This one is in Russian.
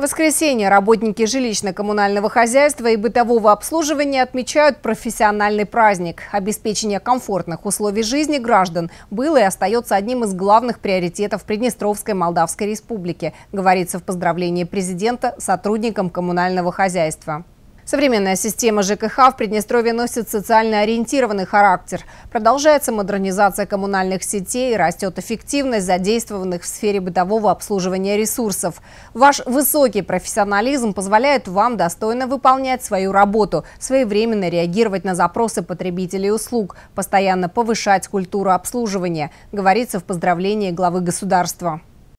В воскресенье работники жилищно-коммунального хозяйства и бытового обслуживания отмечают профессиональный праздник. Обеспечение комфортных условий жизни граждан было и остается одним из главных приоритетов Приднестровской Молдавской Республики, говорится в поздравлении президента сотрудникам коммунального хозяйства. Современная система ЖКХ в Приднестровье носит социально ориентированный характер. Продолжается модернизация коммунальных сетей, растет эффективность задействованных в сфере бытового обслуживания ресурсов. Ваш высокий профессионализм позволяет вам достойно выполнять свою работу, своевременно реагировать на запросы потребителей услуг, постоянно повышать культуру обслуживания, говорится в поздравлении главы государства.